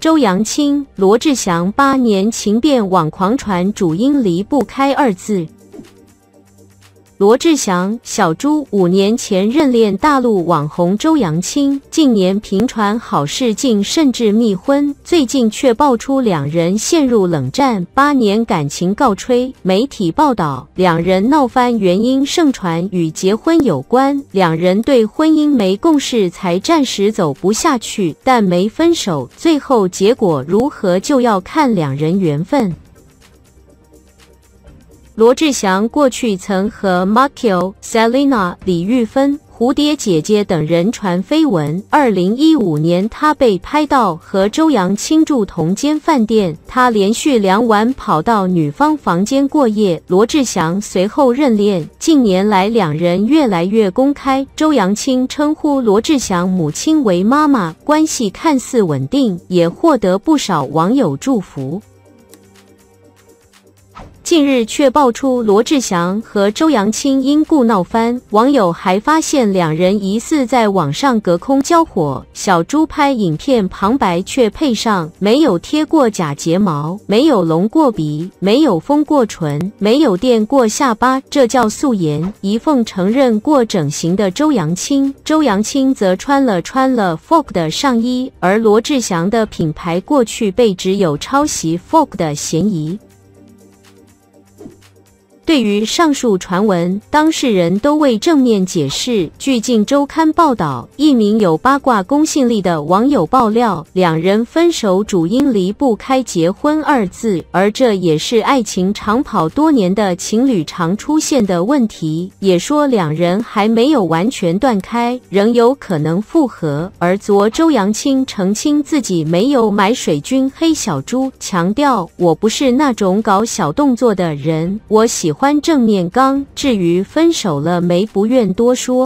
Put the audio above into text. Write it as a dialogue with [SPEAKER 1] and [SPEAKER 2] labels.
[SPEAKER 1] 周扬青、罗志祥八年情变网狂传，主因离不开二字。罗志祥、小猪五年前认恋大陆网红周扬青，近年频传好事，竟甚至密婚。最近却爆出两人陷入冷战，八年感情告吹。媒体报道，两人闹翻原因盛传与结婚有关，两人对婚姻没共识，才暂时走不下去，但没分手。最后结果如何，就要看两人缘分。罗志祥过去曾和 m a r i o Selina、李玉芬、蝴蝶姐姐等人传绯闻。二零一五年，他被拍到和周扬青住同间饭店，他连续两晚跑到女方房间过夜。罗志祥随后认恋，近年来两人越来越公开。周扬青称呼罗志祥母亲为妈妈，关系看似稳定，也获得不少网友祝福。近日却爆出罗志祥和周扬青因故闹翻，网友还发现两人疑似在网上隔空交火。小猪拍影片旁白却配上没有贴过假睫毛，没有隆过鼻，没有封过唇，没有垫过下巴，这叫素颜。一凤承认过整形的周扬青，周扬青则穿了穿了 folk 的上衣，而罗志祥的品牌过去被指有抄袭 folk 的嫌疑。对于上述传闻，当事人都未正面解释。据《镜周刊》报道，一名有八卦公信力的网友爆料，两人分手主因离不开“结婚”二字，而这也是爱情长跑多年的情侣常出现的问题。也说两人还没有完全断开，仍有可能复合。而昨周扬青澄清自己没有买水军黑小猪，强调：“我不是那种搞小动作的人，我喜。”欢正面刚，至于分手了没，不愿多说。